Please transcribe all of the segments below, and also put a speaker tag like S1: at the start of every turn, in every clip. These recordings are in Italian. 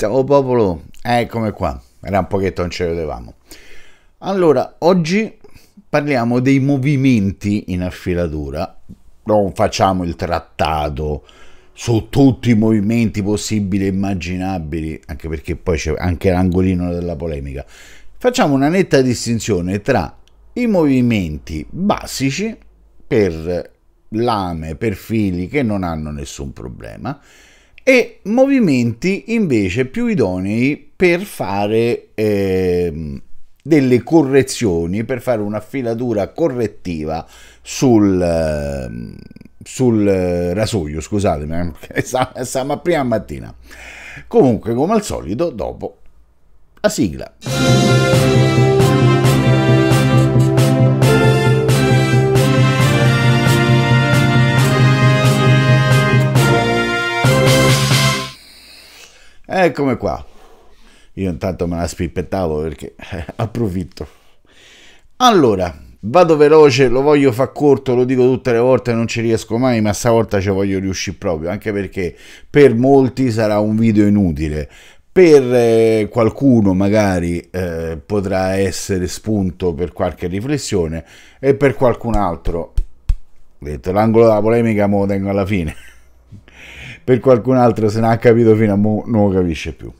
S1: Ciao oh, popolo, eccomi qua, era un pochetto non ce lo vedevamo. Allora, oggi parliamo dei movimenti in affilatura, non facciamo il trattato su tutti i movimenti possibili e immaginabili, anche perché poi c'è anche l'angolino della polemica. Facciamo una netta distinzione tra i movimenti basici per lame, per fili che non hanno nessun problema, e movimenti invece più idonei per fare eh, delle correzioni, per fare una filatura correttiva sul, ehm, sul eh, rasoio, scusatemi, eh, siamo a prima mattina. Comunque, come al solito, dopo la sigla. Eccomi eh, qua. Io intanto me la spippettavo perché eh, approfitto. Allora, vado veloce, lo voglio far corto, lo dico tutte le volte, non ci riesco mai, ma stavolta ci voglio riuscire proprio, anche perché per molti sarà un video inutile. Per eh, qualcuno magari eh, potrà essere spunto per qualche riflessione e per qualcun altro, detto l'angolo della polemica me lo tengo alla fine per qualcun altro se ne ha capito fino a mo non lo capisce più.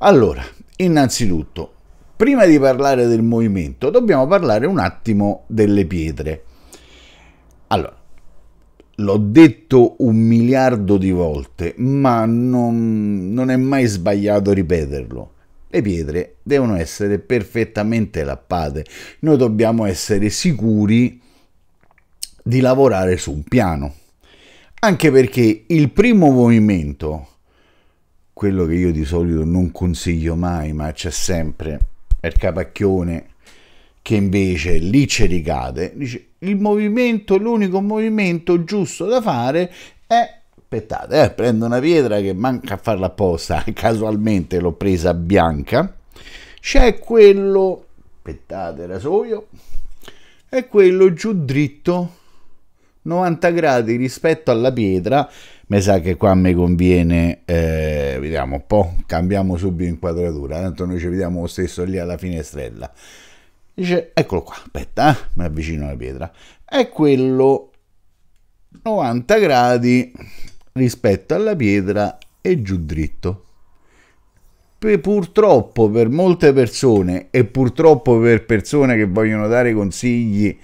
S1: Allora, innanzitutto, prima di parlare del movimento, dobbiamo parlare un attimo delle pietre. Allora, l'ho detto un miliardo di volte, ma non, non è mai sbagliato ripeterlo. Le pietre devono essere perfettamente lappate. Noi dobbiamo essere sicuri di lavorare su un piano anche perché il primo movimento, quello che io di solito non consiglio mai, ma c'è sempre, è il capacchione che invece lì ci ricade, dice il movimento, l'unico movimento giusto da fare è aspettate, eh, prendo una pietra che manca a farla apposta, casualmente l'ho presa bianca, c'è quello, aspettate rasoio, è quello giù dritto 90 gradi rispetto alla pietra mi sa che qua mi conviene eh, vediamo un po' cambiamo subito inquadratura tanto noi ci vediamo lo stesso lì alla finestrella dice eccolo qua aspetta eh, mi avvicino alla pietra è quello 90 gradi rispetto alla pietra e giù dritto purtroppo per molte persone e purtroppo per persone che vogliono dare consigli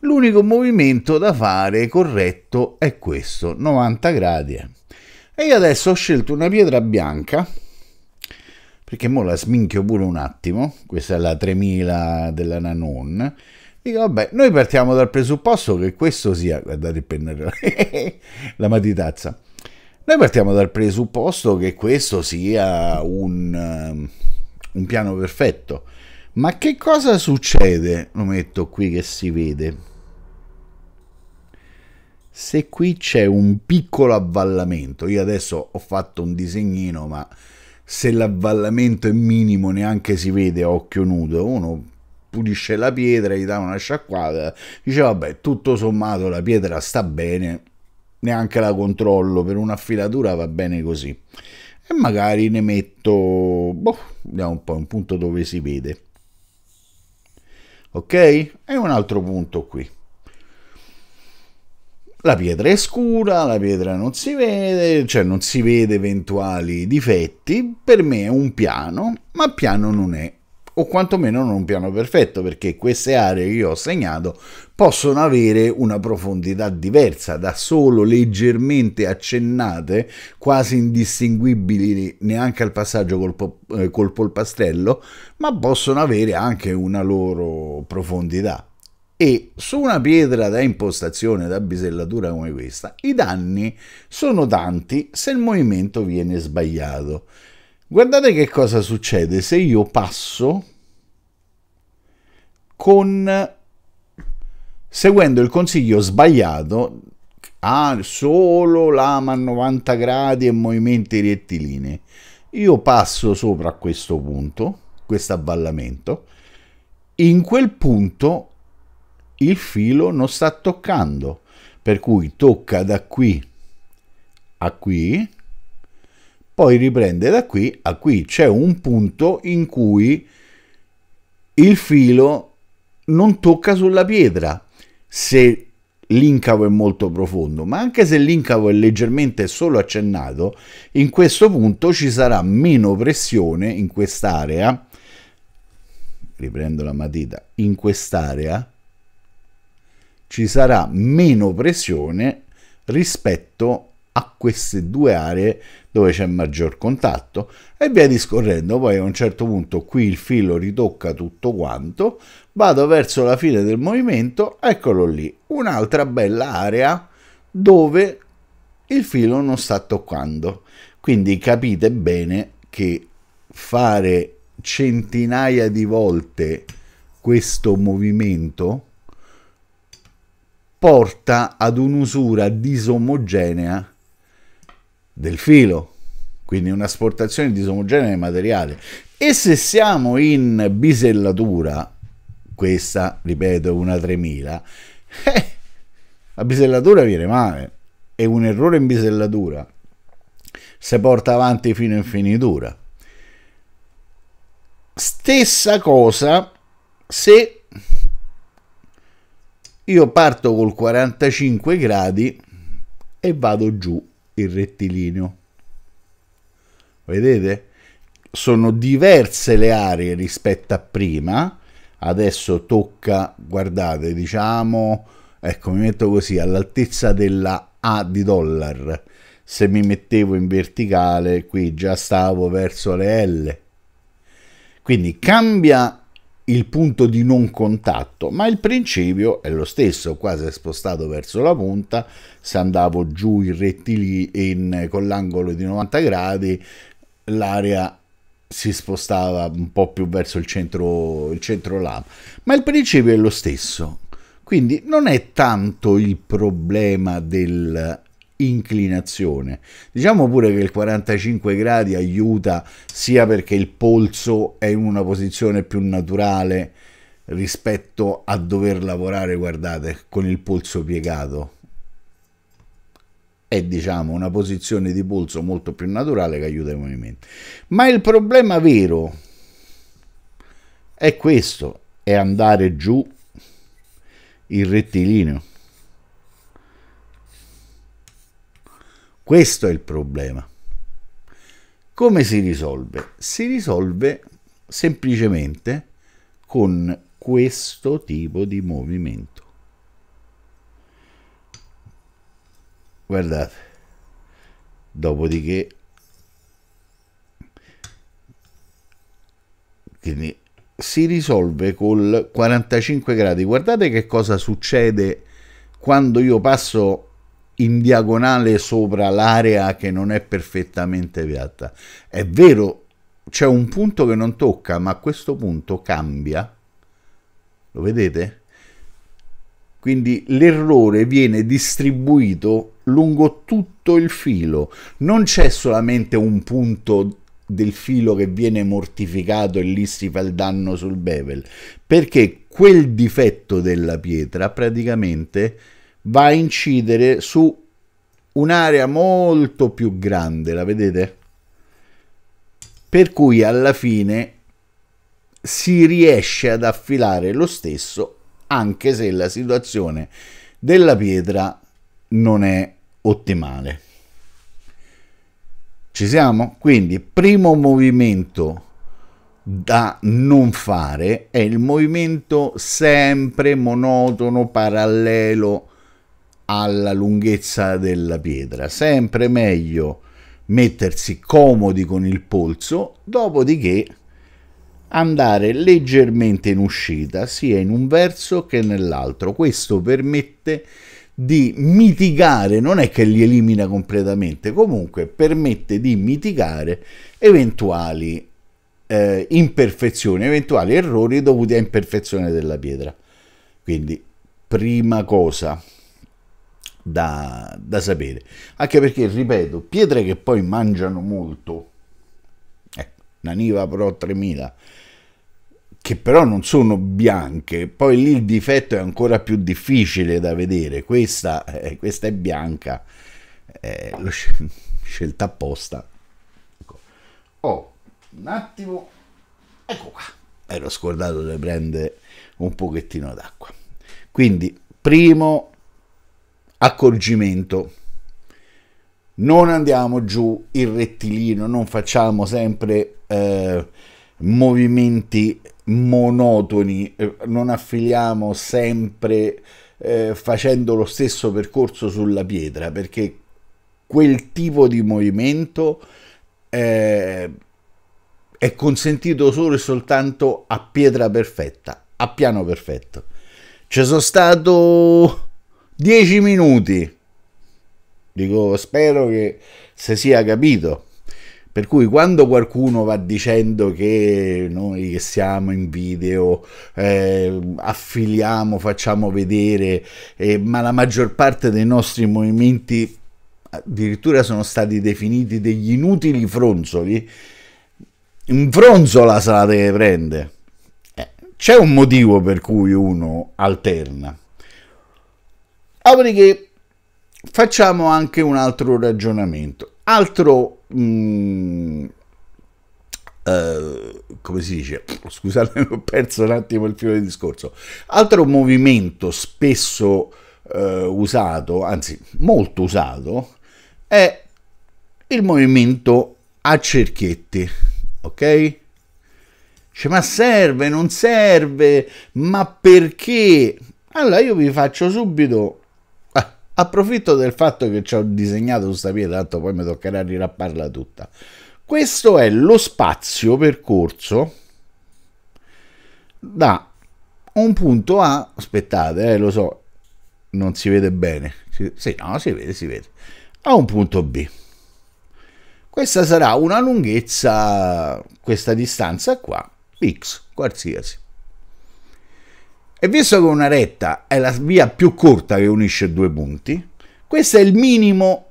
S1: L'unico movimento da fare corretto è questo, 90 gradi. Eh. E io adesso ho scelto una pietra bianca, perché mo la sminchio pure un attimo, questa è la 3000 della Nanon, Dico, vabbè, noi partiamo dal presupposto che questo sia, guardate il pennello, la matitazza, noi partiamo dal presupposto che questo sia un, ehm, un piano perfetto, ma che cosa succede? Lo metto qui che si vede. Se qui c'è un piccolo avvallamento, io adesso ho fatto un disegnino, ma se l'avvallamento è minimo neanche si vede a occhio nudo, uno pulisce la pietra, gli dà una sciacquata, dice vabbè, tutto sommato la pietra sta bene, neanche la controllo, per un'affilatura va bene così. E magari ne metto, boh, vediamo un po', un punto dove si vede ok? E un altro punto qui. La pietra è scura, la pietra non si vede, cioè non si vede eventuali difetti. Per me è un piano, ma piano non è o quantomeno non un piano perfetto, perché queste aree che io ho segnato possono avere una profondità diversa, da solo leggermente accennate, quasi indistinguibili neanche al passaggio col, po- eh, col polpastrello, ma possono avere anche una loro profondità. E su una pietra da impostazione, da bisellatura come questa, i danni sono tanti se il movimento viene sbagliato. Guardate che cosa succede se io passo con seguendo il consiglio sbagliato ha solo lama a 90 gradi e movimenti rettilinei. Io passo sopra questo punto, questo avvallamento, in quel punto il filo non sta toccando, per cui tocca da qui a qui, poi riprende da qui a qui. C'è un punto in cui il filo non tocca sulla pietra, se l'incavo è molto profondo, ma anche se l'incavo è leggermente solo accennato, in questo punto ci sarà meno pressione in quest'area, riprendo la matita, in quest'area ci sarà meno pressione rispetto a queste due aree dove c'è maggior contatto e via discorrendo. Poi a un certo punto qui il filo ritocca tutto quanto, vado verso la fine del movimento, eccolo lì, un'altra bella area dove il filo non sta toccando. Quindi capite bene che fare centinaia di volte questo movimento porta ad un'usura disomogenea del filo, quindi un'asportazione disomogenea di materiale. E se siamo in bisellatura, questa, ripeto, una 3000, eh, la bisellatura viene male, è un errore in bisellatura si porta avanti fino in finitura. Stessa cosa se io parto col 45 gradi e vado giù il rettilineo. Vedete? Sono diverse le aree rispetto a prima. Adesso tocca, guardate, diciamo, ecco, mi metto così, all'altezza della A di dollaro. Se mi mettevo in verticale, qui già stavo verso le L. Quindi cambia il punto di non contatto, ma il principio è lo stesso, quasi è spostato verso la punta, se andavo giù in rettilineo con l'angolo di 90 gradi, l'area si spostava un po' più verso il centro, il centro lama, ma il principio è lo stesso. Quindi non è tanto il problema del inclinazione. Diciamo pure che il 45 gradi aiuta sia perché il polso è in una posizione più naturale rispetto a dover lavorare, guardate, con il polso piegato. È diciamo una posizione di polso molto più naturale che aiuta i movimenti. Ma il problema vero è questo, è andare giù il rettilineo. Questo è il problema. Come si risolve? Si risolve semplicemente con questo tipo di movimento. Guardate, dopodiché, quindi si risolve col 45 gradi. Guardate che cosa succede quando io passo in diagonale sopra l'area che non è perfettamente piatta. È vero, c'è un punto che non tocca, ma questo punto cambia. Lo vedete? Quindi l'errore viene distribuito lungo tutto il filo. Non c'è solamente un punto del filo che viene mortificato e lì si fa il danno sul bevel, perché quel difetto della pietra praticamente va a incidere su un'area molto più grande, la vedete? Per cui alla fine si riesce ad affilare lo stesso anche se la situazione della pietra non è ottimale. Ci siamo? Quindi primo movimento da non fare è il movimento sempre monotono, parallelo, alla lunghezza della pietra. Sempre meglio mettersi comodi con il polso, dopodiché andare leggermente in uscita, sia in un verso che nell'altro. Questo permette di mitigare, non è che li elimina completamente, comunque permette di mitigare eventuali eh, imperfezioni, eventuali errori dovuti a imperfezione della pietra. Quindi, prima cosa, da, da sapere. Anche perché, ripeto, pietre che poi mangiano molto, ecco, una Pro 3000, che però non sono bianche, poi lì il difetto è ancora più difficile da vedere, questa, eh, questa è bianca, eh, l'ho scelta apposta. Ecco. Oh, un attimo, ecco qua, ero scordato di prendere un pochettino d'acqua. Quindi, primo accorgimento. Non andiamo giù il rettilineo, non facciamo sempre eh, movimenti monotoni, eh, non affiliamo sempre eh, facendo lo stesso percorso sulla pietra, perché quel tipo di movimento eh, è consentito solo e soltanto a pietra perfetta, a piano perfetto. Ci sono stato 10 minuti. Dico, spero che si sia capito. Per cui quando qualcuno va dicendo che noi che siamo in video eh, affiliamo, facciamo vedere, eh, ma la maggior parte dei nostri movimenti addirittura sono stati definiti degli inutili fronzoli, un fronzola se la deve prendere. Eh, c'è un motivo per cui uno alterna. Dopodiché facciamo anche un altro ragionamento. Altro, mh, mm, eh, come si dice, scusate, ho perso un attimo il filo del discorso. Altro movimento spesso eh, usato, anzi molto usato, è il movimento a cerchietti, ok? Cioè, ma serve, non serve, ma perché? Allora io vi faccio subito approfitto del fatto che ci ho disegnato questa pietra, tanto poi mi toccherà rirapparla tutta. Questo è lo spazio percorso da un punto A, aspettate, eh, lo so, non si vede bene, si, sì, no, si vede, si vede, a un punto B. Questa sarà una lunghezza, questa distanza qua, x, qualsiasi. E visto che una retta è la via più corta che unisce due punti, questo è il minimo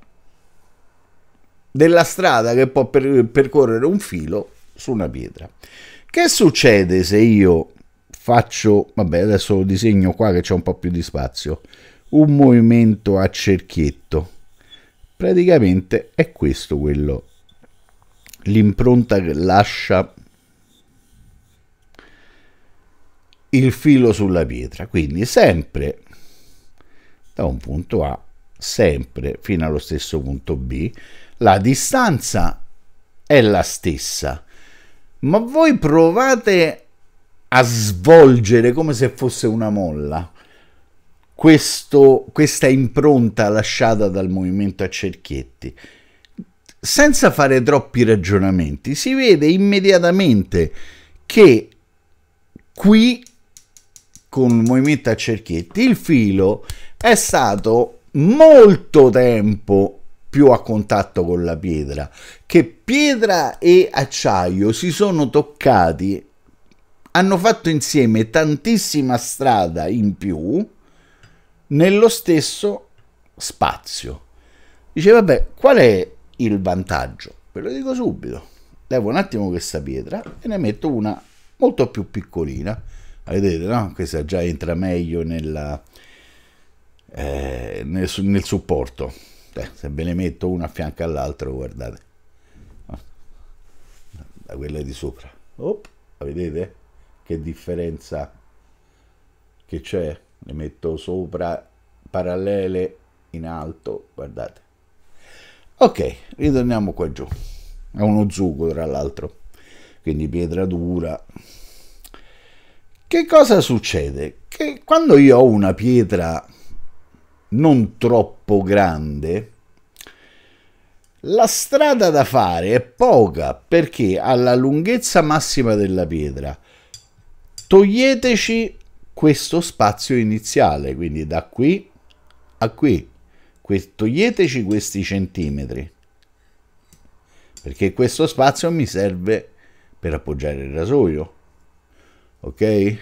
S1: della strada che può per percorrere un filo su una pietra. Che succede se io faccio, vabbè adesso lo disegno qua che c'è un po' più di spazio, un movimento a cerchietto? Praticamente è questo quello, l'impronta che lascia il filo sulla pietra, quindi sempre da un punto A, sempre fino allo stesso punto B, la distanza è la stessa, ma voi provate a svolgere come se fosse una molla questo, questa impronta lasciata dal movimento a cerchietti. Senza fare troppi ragionamenti, si vede immediatamente che qui con un movimento a cerchietti, il filo è stato molto tempo più a contatto con la pietra, che pietra e acciaio si sono toccati, hanno fatto insieme tantissima strada in più nello stesso spazio. Dice, vabbè, qual è il vantaggio? Ve lo dico subito. Levo un attimo questa pietra e ne metto una molto più piccolina vedete no? questa già entra meglio nella, eh, nel, nel, supporto Beh, se ve ne metto una a fianco all'altra guardate da quella di sopra Op, vedete che differenza che c'è le metto sopra parallele in alto guardate ok ritorniamo qua giù è uno zucco tra l'altro quindi pietra dura che cosa succede? Che quando io ho una pietra non troppo grande, la strada da fare è poca perché alla lunghezza massima della pietra toglieteci questo spazio iniziale, quindi da qui a qui, toglieteci questi centimetri, perché questo spazio mi serve per appoggiare il rasoio ok?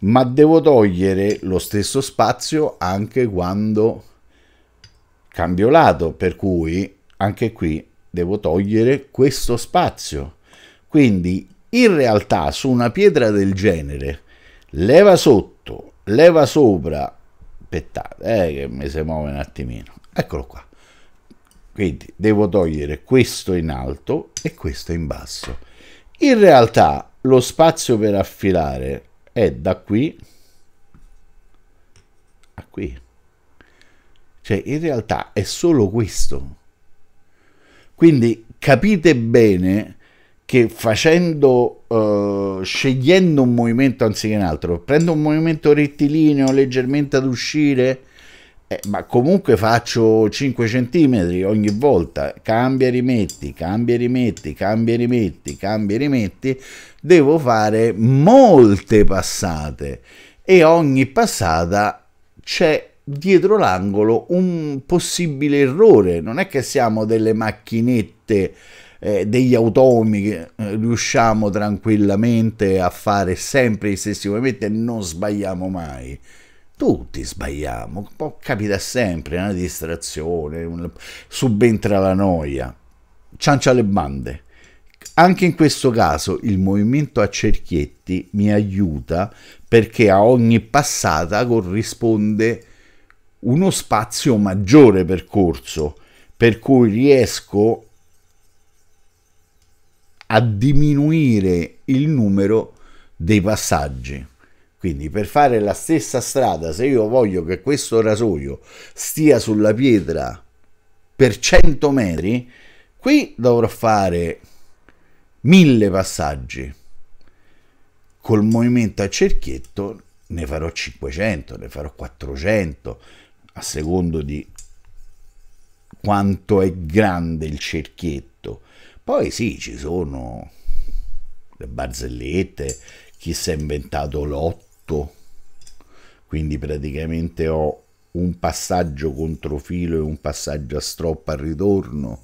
S1: Ma devo togliere lo stesso spazio anche quando cambio lato, per cui anche qui devo togliere questo spazio. Quindi in realtà su una pietra del genere, leva sotto, leva sopra, aspettate, eh, che mi si muove un attimino, eccolo qua. Quindi devo togliere questo in alto e questo in basso. In realtà lo spazio per affilare è da qui a qui. Cioè, in realtà è solo questo. Quindi capite bene che facendo, uh, scegliendo un movimento anziché un altro, prendo un movimento rettilineo leggermente ad uscire, eh, ma comunque faccio 5 centimetri ogni volta, cambia e rimetti, cambia e rimetti, cambia e rimetti, cambia rimetti, devo fare molte passate e ogni passata c'è dietro l'angolo un possibile errore, non è che siamo delle macchinette eh, degli automi che eh, riusciamo tranquillamente a fare sempre gli stessi movimenti e non sbagliamo mai. Tutti sbagliamo, può capita sempre una distrazione, una... subentra la noia, ciancia le bande. Anche in questo caso il movimento a cerchietti mi aiuta perché a ogni passata corrisponde uno spazio maggiore percorso, per cui riesco a diminuire il numero dei passaggi. Quindi per fare la stessa strada, se io voglio che questo rasoio stia sulla pietra per 100 metri, qui dovrò fare mille passaggi. Col movimento a cerchietto ne farò 500, ne farò 400, a secondo di quanto è grande il cerchietto. Poi sì, ci sono le barzellette, chi si è inventato l'otto tutto quindi praticamente ho un passaggio controfilo e un passaggio a stroppa al ritorno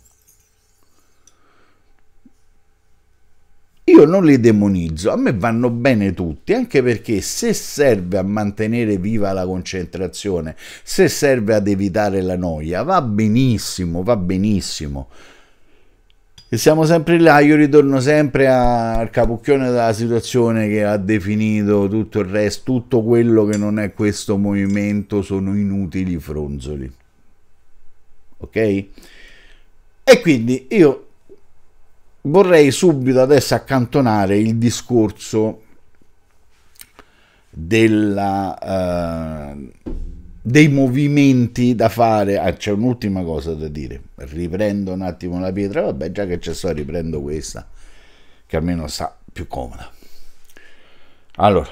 S1: Io non li demonizzo, a me vanno bene tutti, anche perché se serve a mantenere viva la concentrazione, se serve ad evitare la noia, va benissimo, va benissimo. E siamo sempre là, io ritorno sempre al capucchione della situazione che ha definito tutto il resto, tutto quello che non è questo movimento sono inutili fronzoli. Ok? E quindi io vorrei subito adesso accantonare il discorso della... Uh, dei movimenti da fare. Ah, c'è un'ultima cosa da dire. Riprendo un attimo la pietra. Vabbè, già che c'è sto, riprendo questa, che almeno sta più comoda. Allora,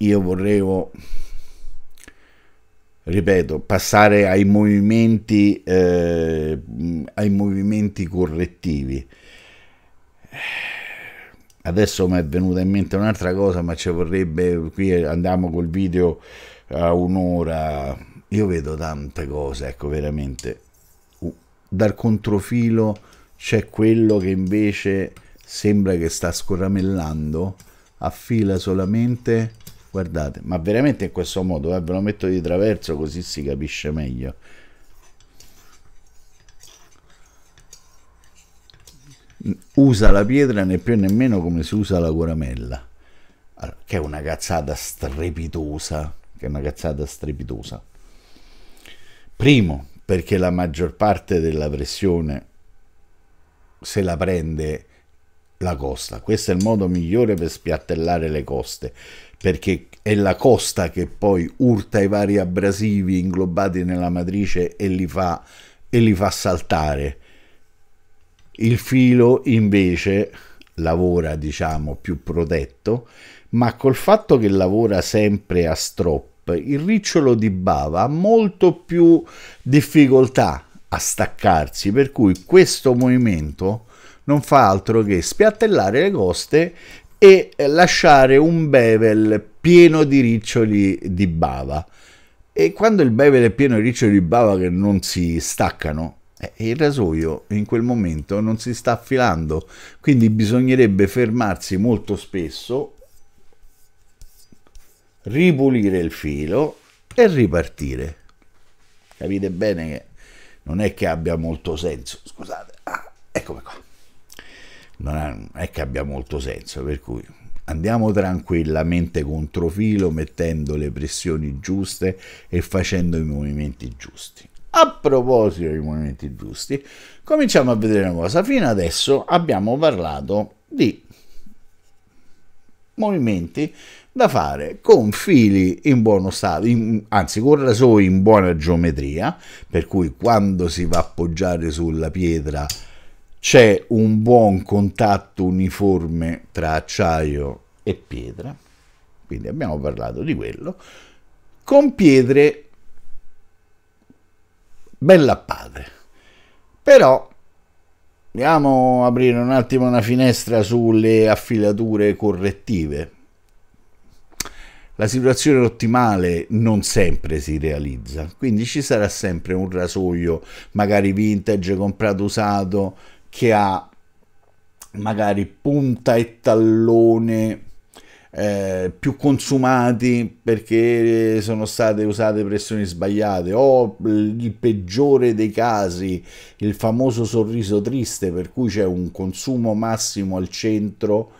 S1: io vorrevo, ripeto, passare ai movimenti, eh, ai movimenti correttivi. Adesso mi è venuta in mente un'altra cosa, ma ci vorrebbe, qui andiamo col video a un'ora. Io vedo tante cose, ecco, veramente. Dal controfilo c'è quello che invece sembra che sta scoramellando, affila solamente, guardate, ma veramente in questo modo, eh, ve lo metto di traverso così si capisce meglio. Usa la pietra né più né meno come si usa la coramella, che è una cazzata strepitosa che è una cazzata strepitosa. Primo, perché la maggior parte della pressione se la prende la costa. Questo è il modo migliore per spiattellare le coste, perché è la costa che poi urta i vari abrasivi inglobati nella matrice e li fa, e li fa saltare. Il filo invece lavora, diciamo, più protetto ma col fatto che lavora sempre a strop, il ricciolo di Bava ha molto più difficoltà a staccarsi, per cui questo movimento non fa altro che spiattellare le coste e lasciare un bevel pieno di riccioli di bava. E quando il bevel è pieno di riccioli di bava che non si staccano, eh, il rasoio in quel momento non si sta affilando, quindi bisognerebbe fermarsi molto spesso ripulire il filo e ripartire. Capite bene che non è che abbia molto senso, scusate, ah, eccomi qua, non è che abbia molto senso, per cui andiamo tranquillamente contro filo mettendo le pressioni giuste e facendo i movimenti giusti. A proposito dei movimenti giusti, cominciamo a vedere una cosa. Fino adesso abbiamo parlato di movimenti da fare con fili in buono stato, in, anzi con rasoi in buona geometria, per cui quando si va a appoggiare sulla pietra c'è un buon contatto uniforme tra acciaio e pietra, quindi abbiamo parlato di quello, con pietre bella appate. Però andiamo a aprire un attimo una finestra sulle affilature correttive la situazione ottimale non sempre si realizza, quindi ci sarà sempre un rasoio, magari vintage, comprato usato, che ha magari punta e tallone eh, più consumati perché sono state usate pressioni sbagliate o il peggiore dei casi il famoso sorriso triste per cui c'è un consumo massimo al centro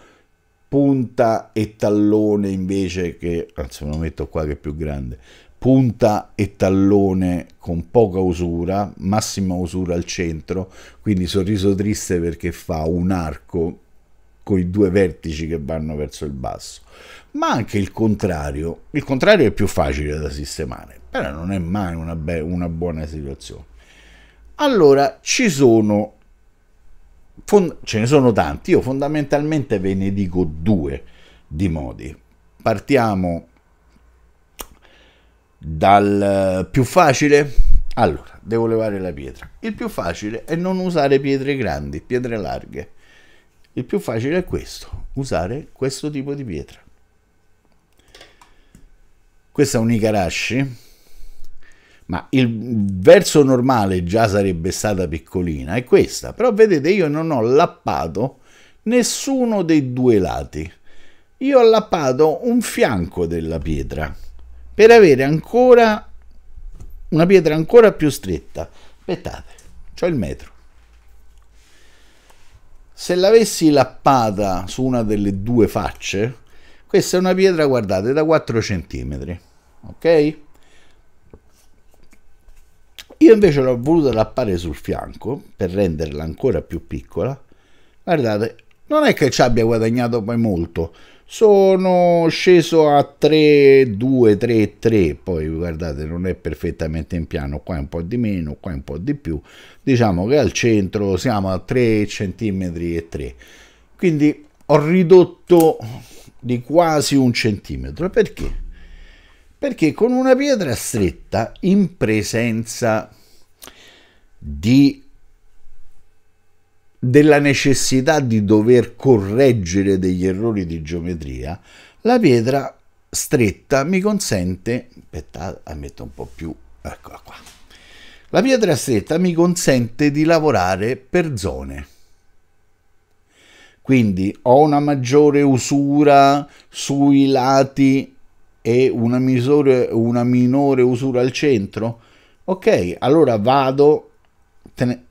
S1: punta e tallone invece che, anzi me lo metto qua che è più grande, punta e tallone con poca usura, massima usura al centro, quindi sorriso triste perché fa un arco con i due vertici che vanno verso il basso, ma anche il contrario, il contrario è più facile da sistemare, però non è mai una, una buona situazione. Allora, ci sono ce ne sono tanti, io fondamentalmente ve ne dico due di modi. Partiamo dal eh, più facile. Allora, devo levare la pietra. Il più facile è non usare pietre grandi, pietre larghe. Il più facile è questo, usare questo tipo di pietra. Questa è un un'Ikarashi, ma il verso normale già sarebbe stata piccolina, è questa, però vedete io non ho lappato nessuno dei due lati, io ho lappato un fianco della pietra per avere ancora una pietra ancora più stretta. Aspettate, c'ho il metro. Se l'avessi lappata su una delle due facce, questa è una pietra, guardate, da 4 cm, ok? Io invece l'ho voluta lappare sul fianco per renderla ancora più piccola. Guardate, non è che ci abbia guadagnato poi molto. Sono sceso a 3, 2, 3, 3. Poi guardate, non è perfettamente in piano. Qua un po' di meno, qua un po' di più. Diciamo che al centro siamo a 3 cm e 3. Quindi ho ridotto di quasi un centimetro. Perché? perché con una pietra stretta in presenza di della necessità di dover correggere degli errori di geometria, la pietra stretta mi consente, aspettate la metto un po' più, eccola qua. La pietra stretta mi consente di lavorare per zone. Quindi ho una maggiore usura sui lati e una, misure, una minore usura al centro? Ok, allora vado, ten-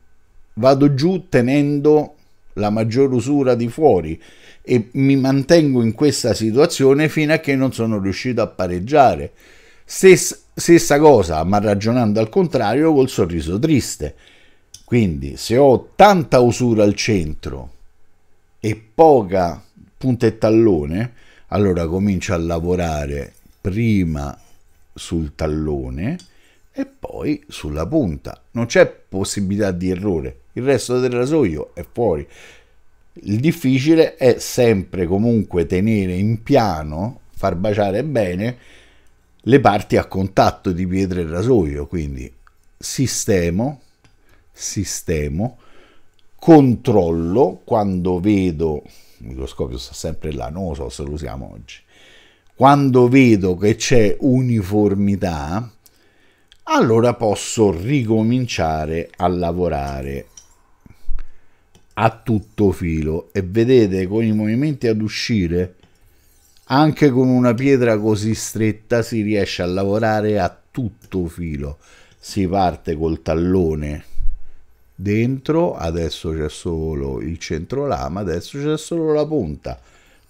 S1: vado giù tenendo la maggior usura di fuori e mi mantengo in questa situazione fino a che non sono riuscito a pareggiare. Stes- stessa cosa, ma ragionando al contrario col sorriso triste. Quindi se ho tanta usura al centro e poca punta e tallone, allora comincio a lavorare prima sul tallone e poi sulla punta. Non c'è possibilità di errore, il resto del rasoio è fuori. Il difficile è sempre comunque tenere in piano, far baciare bene le parti a contatto di pietra e rasoio, quindi sistemo, sistemo, controllo quando vedo, il microscopio sta sempre là, non lo so se lo usiamo oggi, quando vedo che c'è uniformità, allora posso ricominciare a lavorare a tutto filo e vedete con i movimenti ad uscire anche con una pietra così stretta si riesce a lavorare a tutto filo si parte col tallone dentro adesso c'è solo il centro lama, adesso c'è solo la punta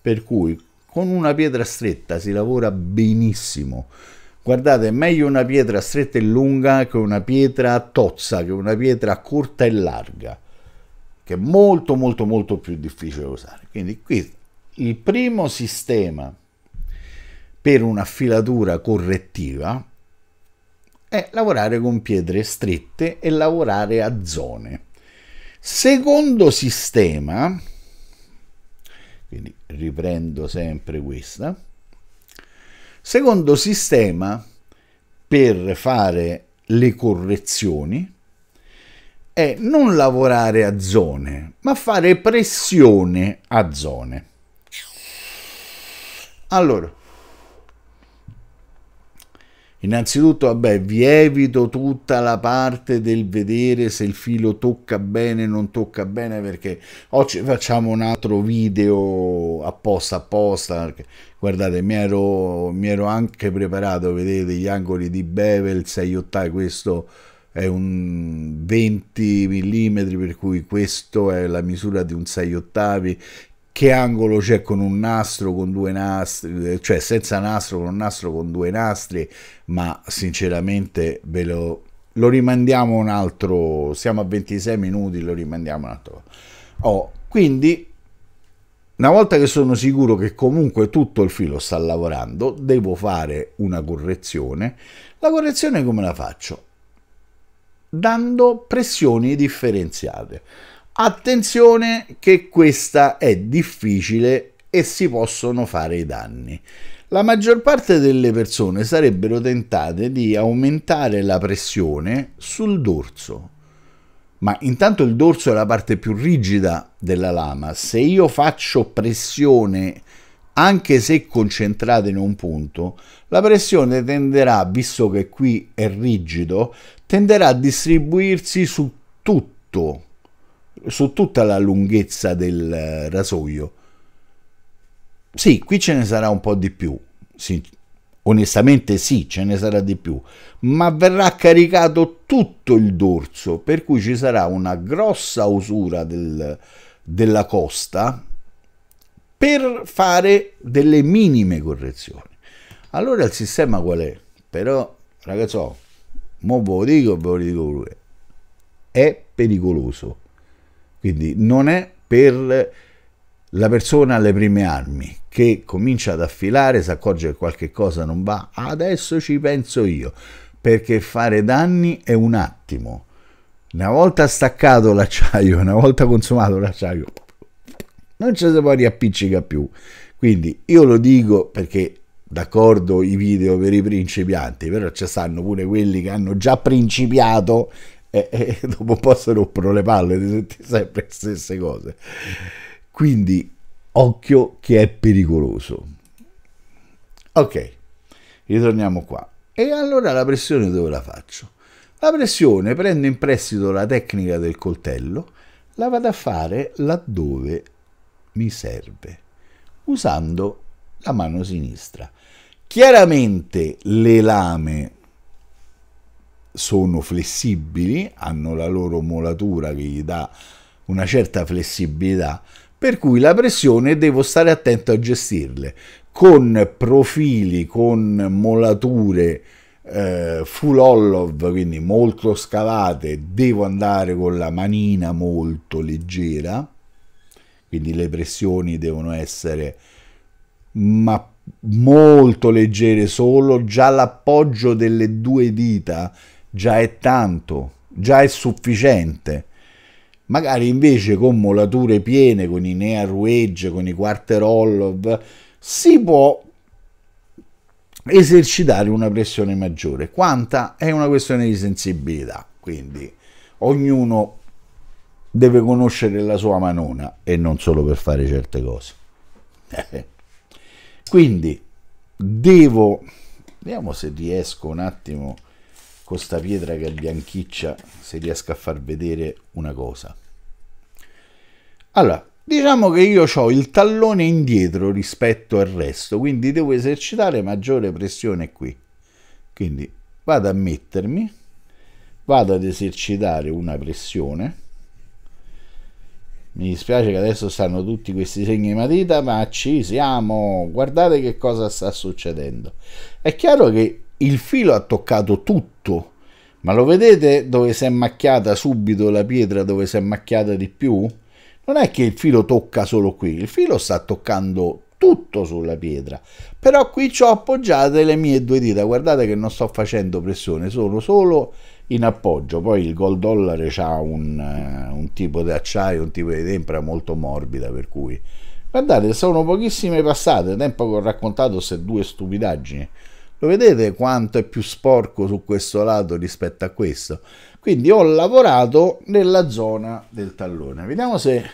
S1: per cui con una pietra stretta si lavora benissimo. Guardate, è meglio una pietra stretta e lunga che una pietra tozza, che una pietra corta e larga, che è molto molto molto più difficile da usare. Quindi qui il primo sistema per un'affilatura correttiva è lavorare con pietre strette e lavorare a zone. Secondo sistema quindi riprendo sempre questa. Secondo sistema per fare le correzioni è non lavorare a zone, ma fare pressione a zone. Allora, Innanzitutto, vabbè, vi evito tutta la parte del vedere se il filo tocca bene o non tocca bene, perché oggi facciamo un altro video apposta apposta. Guardate, mi ero, mi ero anche preparato, vedete, gli angoli di bevel 6 ottavi, questo è un 20 mm, per cui questa è la misura di un 6 ottavi che angolo c'è con un nastro, con due nastri, eh, cioè senza nastro, con un nastro, con due nastri, ma sinceramente ve lo, lo rimandiamo un altro, siamo a 26 minuti, lo rimandiamo un altro. Oh, quindi, una volta che sono sicuro che comunque tutto il filo sta lavorando, devo fare una correzione. La correzione come la faccio? Dando pressioni differenziate. Attenzione che questa è difficile e si possono fare i danni. La maggior parte delle persone sarebbero tentate di aumentare la pressione sul dorso, ma intanto il dorso è la parte più rigida della lama. Se io faccio pressione, anche se concentrata in un punto, la pressione tenderà, visto che qui è rigido, tenderà a distribuirsi su tutto su tutta la lunghezza del eh, rasoio. Sì, qui ce ne sarà un po' di più, sì, onestamente sì, ce ne sarà di più, ma verrà caricato tutto il dorso, per cui ci sarà una grossa usura del, della costa per fare delle minime correzioni. Allora il sistema qual è? Però, ragazzo, mo ve lo dico e ve lo dico pure, è pericoloso. Quindi non è per la persona alle prime armi che comincia ad affilare, si accorge che qualche cosa non va, adesso ci penso io, perché fare danni è un attimo. Una volta staccato l'acciaio, una volta consumato l'acciaio, non ci si può riappiccica più. Quindi io lo dico perché d'accordo i video per i principianti, però ci stanno pure quelli che hanno già principiato e, e dopo un po' si rompono le palle di sentire sempre le stesse cose. Quindi occhio che è pericoloso. Ok, ritorniamo qua. E allora la pressione dove la faccio? La pressione prendo in prestito la tecnica del coltello, la vado a fare laddove mi serve, usando la mano sinistra. Chiaramente le lame sono flessibili, hanno la loro molatura che gli dà una certa flessibilità, per cui la pressione devo stare attento a gestirle con profili, con molature eh, full hollow, quindi molto scavate, devo andare con la manina molto leggera, quindi le pressioni devono essere ma molto leggere solo, già l'appoggio delle due dita già è tanto, già è sufficiente. Magari invece con molature piene, con i Near Wedge, con i quarter hollow, si può esercitare una pressione maggiore. Quanta è una questione di sensibilità, quindi ognuno deve conoscere la sua manona e non solo per fare certe cose. quindi devo, vediamo se riesco un attimo con sta pietra che è bianchiccia se riesco a far vedere una cosa allora diciamo che io ho il tallone indietro rispetto al resto quindi devo esercitare maggiore pressione qui quindi vado a mettermi vado ad esercitare una pressione mi dispiace che adesso stanno tutti questi segni matita ma ci siamo guardate che cosa sta succedendo è chiaro che il filo ha toccato tutto tutto. Ma lo vedete dove si è macchiata subito la pietra, dove si è macchiata di più? Non è che il filo tocca solo qui, il filo sta toccando tutto sulla pietra. Però qui ci ho appoggiate le mie due dita, guardate che non sto facendo pressione, sono solo in appoggio. Poi il gold dollar ha un, eh, un tipo di acciaio, un tipo di tempra molto morbida, per cui... Guardate, sono pochissime passate, tempo che ho raccontato se due stupidaggini. Lo vedete quanto è più sporco su questo lato rispetto a questo? Quindi ho lavorato nella zona del tallone. Vediamo se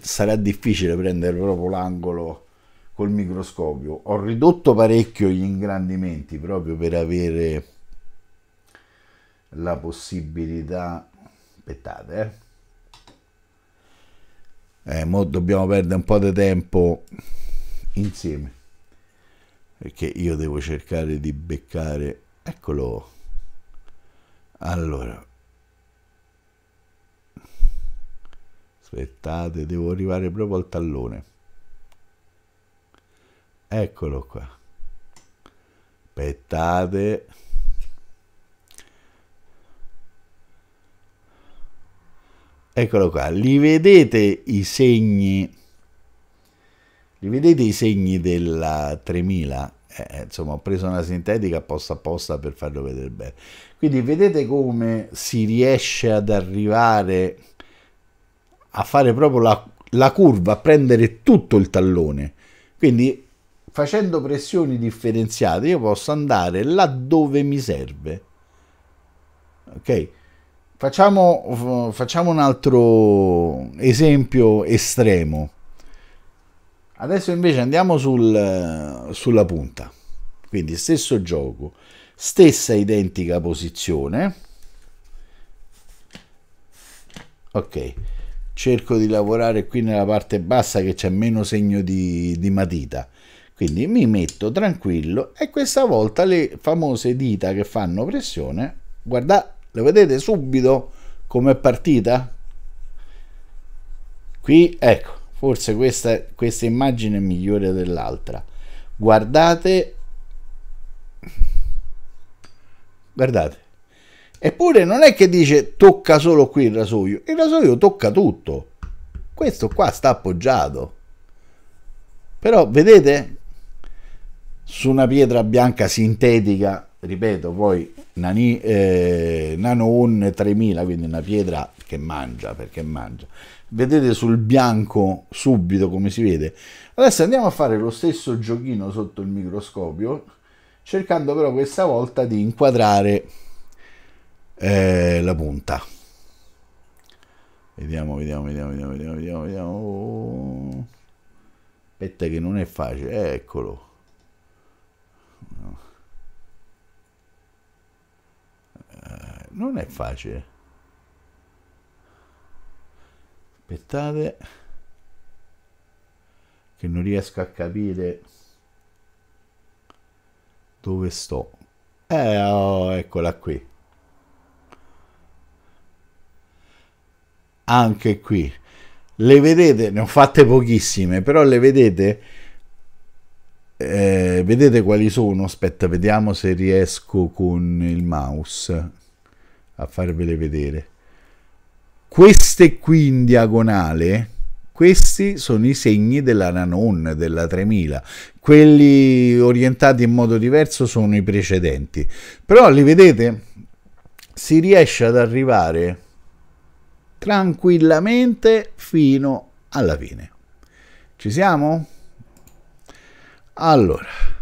S1: sarà difficile prendere proprio l'angolo col microscopio. Ho ridotto parecchio gli ingrandimenti proprio per avere la possibilità... Aspettate, eh. Eh, mo dobbiamo perdere un po' di tempo insieme che io devo cercare di beccare. Eccolo. Allora. Aspettate, devo arrivare proprio al tallone. Eccolo qua. Aspettate. Eccolo qua. Li vedete i segni? Rivedete i segni della 3000? Eh, eh, insomma, ho preso una sintetica apposta apposta per farlo vedere bene. Quindi vedete come si riesce ad arrivare a fare proprio la, la curva, a prendere tutto il tallone. Quindi facendo pressioni differenziate io posso andare laddove mi serve. Ok? Facciamo, facciamo un altro esempio estremo Adesso invece andiamo sul, sulla punta, quindi stesso gioco, stessa identica posizione. Ok, cerco di lavorare qui nella parte bassa che c'è meno segno di, di matita quindi mi metto tranquillo e questa volta le famose dita che fanno pressione guardate le vedete subito come è partita qui ecco Forse questa, questa immagine è migliore dell'altra. Guardate. Guardate. Eppure non è che dice tocca solo qui il rasoio. Il rasoio tocca tutto. Questo qua sta appoggiato. Però vedete? Su una pietra bianca sintetica ripeto poi Nani, eh, Nano On 3000 quindi una pietra perché mangia, perché mangia. Vedete sul bianco subito come si vede. Adesso andiamo a fare lo stesso giochino sotto il microscopio, cercando però questa volta di inquadrare eh, la punta. Vediamo, vediamo, vediamo, vediamo, vediamo, vediamo, vediamo. Oh. Aspetta che non è facile, eh, eccolo. Eh, non è facile. aspettate che non riesco a capire dove sto eh oh, eccola qui anche qui le vedete ne ho fatte pochissime però le vedete eh, vedete quali sono aspetta vediamo se riesco con il mouse a farvele vedere queste qui in diagonale, questi sono i segni della Nanon, della 3000. Quelli orientati in modo diverso sono i precedenti. Però li vedete? Si riesce ad arrivare tranquillamente fino alla fine. Ci siamo? Allora...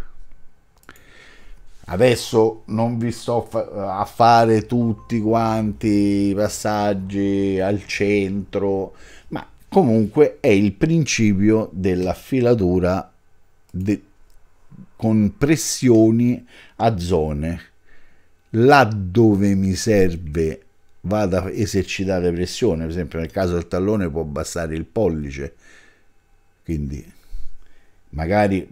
S1: Adesso non vi sto a fare tutti quanti i passaggi al centro, ma comunque è il principio della filatura de con pressioni a zone. Laddove mi serve vado a esercitare pressione, per esempio nel caso del tallone può bastare il pollice, quindi magari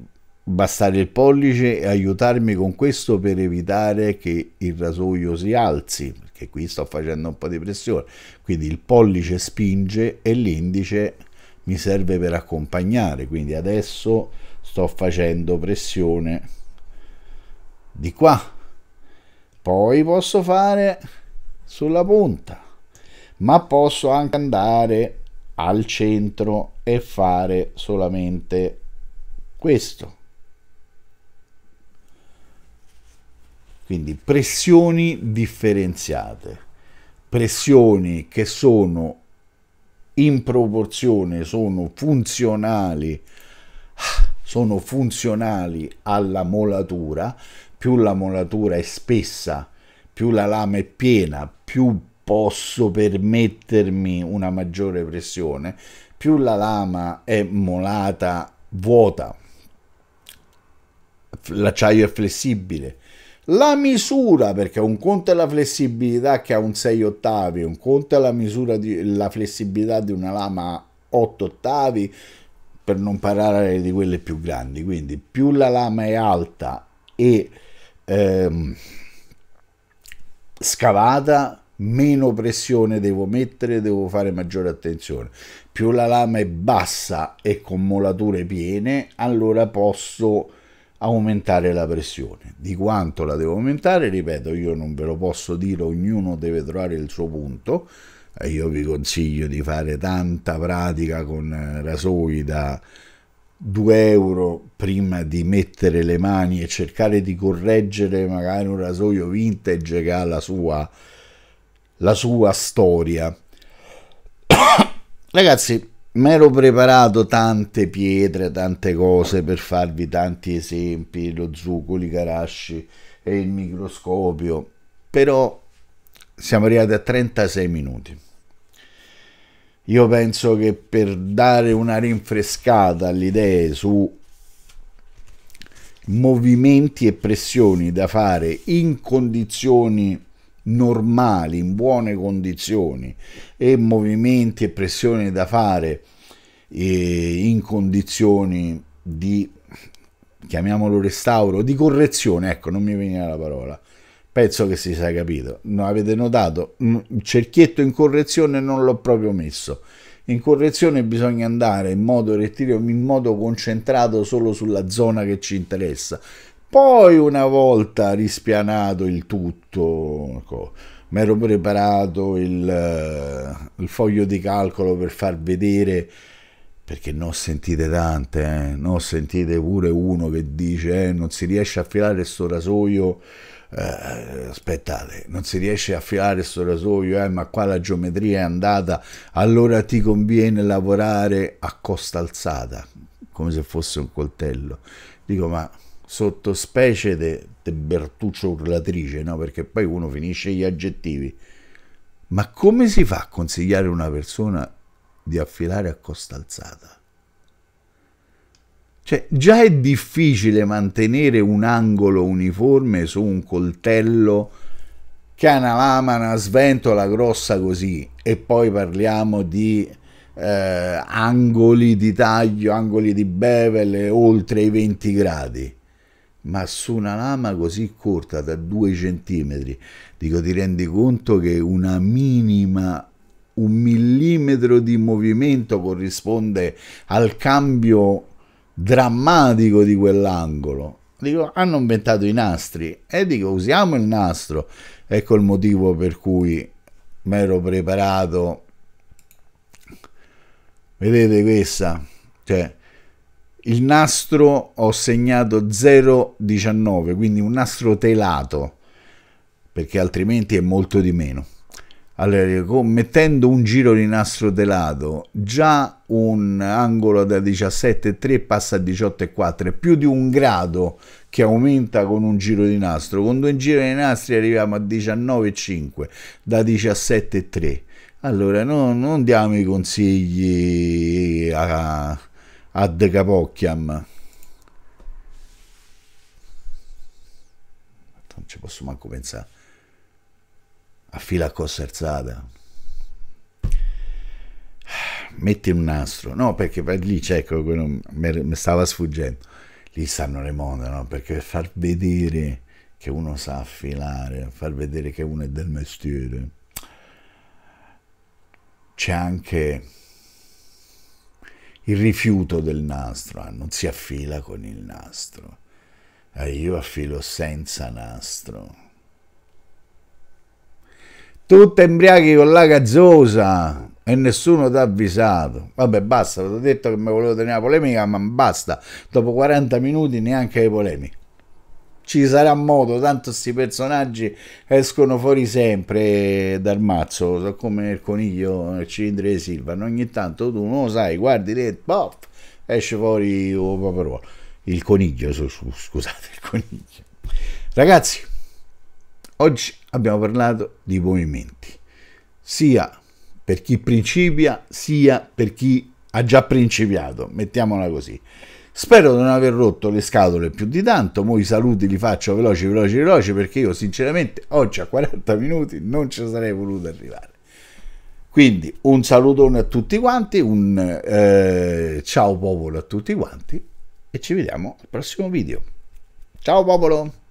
S1: bastare il pollice e aiutarmi con questo per evitare che il rasoio si alzi perché qui sto facendo un po' di pressione quindi il pollice spinge e l'indice mi serve per accompagnare quindi adesso sto facendo pressione di qua poi posso fare sulla punta ma posso anche andare al centro e fare solamente questo Quindi pressioni differenziate, pressioni che sono in proporzione, sono funzionali, sono funzionali alla molatura, più la molatura è spessa, più la lama è piena, più posso permettermi una maggiore pressione, più la lama è molata vuota, l'acciaio è flessibile, la misura, perché un conto è la flessibilità che ha un 6 ottavi, un conto è la misura di la flessibilità di una lama 8 ottavi, per non parlare di quelle più grandi. Quindi più la lama è alta e ehm, scavata, meno pressione devo mettere, devo fare maggiore attenzione. Più la lama è bassa e con molature piene, allora posso aumentare la pressione. Di quanto la devo aumentare, ripeto, io non ve lo posso dire, ognuno deve trovare il suo punto. Eh, io vi consiglio di fare tanta pratica con eh, rasoi da 2 euro prima di mettere le mani e cercare di correggere magari un rasoio vintage che ha la sua, la sua storia. Ragazzi, mi ero preparato tante pietre, tante cose per farvi tanti esempi, lo i carasci e il microscopio, però siamo arrivati a 36 minuti. Io penso che per dare una rinfrescata alle idee su movimenti e pressioni da fare in condizioni normali, in buone condizioni, e movimenti e pressioni da fare in condizioni di chiamiamolo restauro, di correzione, ecco, non mi veniva la parola. Penso che si sia capito. No, avete notato, mm, il cerchietto in correzione non l'ho proprio messo. In correzione bisogna andare in modo rettilineo, in modo concentrato solo sulla zona che ci interessa. Poi una volta rispianato il tutto, ecco, mi ero preparato il, eh, il, foglio di calcolo per far vedere perché non sentite tante, eh? non sentite pure uno che dice eh, non si riesce a filare questo rasoio, eh, aspettate, non si riesce a filare questo rasoio, eh, ma qua la geometria è andata, allora ti conviene lavorare a costa alzata, come se fosse un coltello. Dico ma sottospecie de, de Bertuccio urlatrice, no? Perché poi uno finisce gli aggettivi. Ma come si fa a consigliare una persona di affilare a costa alzata? Cioè, già è difficile mantenere un angolo uniforme su un coltello che ha una lama, una sventola grossa così, e poi parliamo di eh, angoli di taglio, angoli di bevel oltre i 20 gradi ma su una lama così corta da due centimetri dico ti rendi conto che una minima un millimetro di movimento corrisponde al cambio drammatico di quell'angolo. Dico, hanno inventato i nastri e dico usiamo il nastro. Ecco il motivo per cui mi ero preparato. Vedete questa? Cioè, il nastro ho segnato 0,19, quindi un nastro telato, perché altrimenti è molto di meno. Allora, mettendo un giro di nastro telato, già un angolo da 17,3 passa a 18,4, è più di un grado che aumenta con un giro di nastro. Con due giri di nastri arriviamo a 19,5 da 17,3. Allora, no, non diamo i consigli a ad capocchiam. Non ci posso manco pensare. A fila accosterzata. Metti un nastro. No, perché per lì c'è, cioè, ecco, mi stava sfuggendo. Lì stanno le mode, no? Perché far vedere che uno sa affilare, far vedere che uno è del mestiere. C'è anche il rifiuto del nastro, ah, non si affila con il nastro. Eh, io affilo senza nastro. Tutte imbriachi con la gazzosa e nessuno ti ha avvisato. Vabbè, basta, ti ho detto che mi volevo tenere la polemica, ma basta. Dopo 40 minuti neanche le polemiche ci sarà modo, tanto questi personaggi escono fuori sempre dal mazzo, come il coniglio, il cilindro di Silvan, ogni tanto tu non lo sai, guardi lì, pof, esce fuori il coniglio, scusate, il coniglio. Ragazzi, oggi abbiamo parlato di movimenti, sia per chi principia, sia per chi ha già principiato, mettiamola così. Spero di non aver rotto le scatole più di tanto, mo i saluti li faccio veloci, veloci, veloci, perché io sinceramente oggi a 40 minuti non ci sarei voluto arrivare. Quindi un salutone a tutti quanti, un eh, ciao popolo a tutti quanti e ci vediamo al prossimo video. Ciao popolo!